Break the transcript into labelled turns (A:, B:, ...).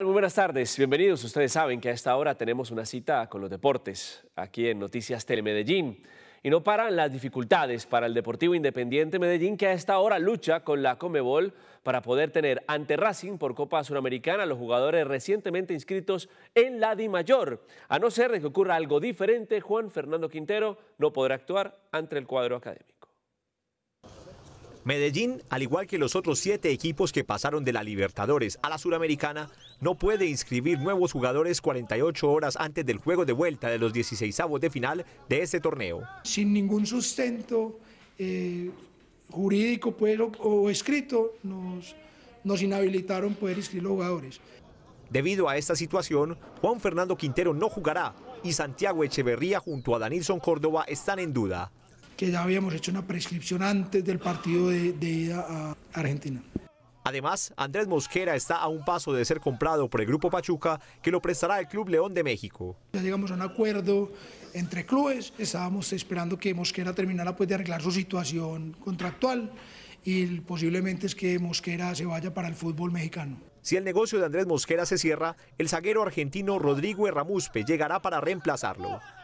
A: Muy buenas tardes, bienvenidos. Ustedes saben que a esta hora tenemos una cita con los deportes aquí en Noticias Medellín. Y no paran las dificultades para el Deportivo Independiente Medellín, que a esta hora lucha con la Comebol para poder tener ante Racing por Copa Suramericana los jugadores recientemente inscritos en la Di Mayor. A no ser de que ocurra algo diferente, Juan Fernando Quintero no podrá actuar ante el cuadro académico.
B: Medellín, al igual que los otros siete equipos que pasaron de la Libertadores a la Suramericana, no puede inscribir nuevos jugadores 48 horas antes del juego de vuelta de los 16 avos de final de este torneo.
C: Sin ningún sustento eh, jurídico pues, o, escrito, nos, nos inhabilitaron poder inscribir los jugadores.
B: Debido a esta situación, Juan Fernando Quintero no jugará y Santiago Echeverría junto a Danilson Córdoba están en duda
C: que ya habíamos hecho una prescripción antes del partido de, ida a Argentina.
B: Además, Andrés Mosquera está a un paso de ser comprado por el Grupo Pachuca, que lo prestará el Club León de México.
C: Ya llegamos a un acuerdo entre clubes, estábamos esperando que Mosquera terminara pues, de arreglar su situación contractual y posiblemente es que Mosquera se vaya para el fútbol mexicano.
B: Si el negocio de Andrés Mosquera se cierra, el zaguero argentino Rodrigo Ramuspe llegará para reemplazarlo.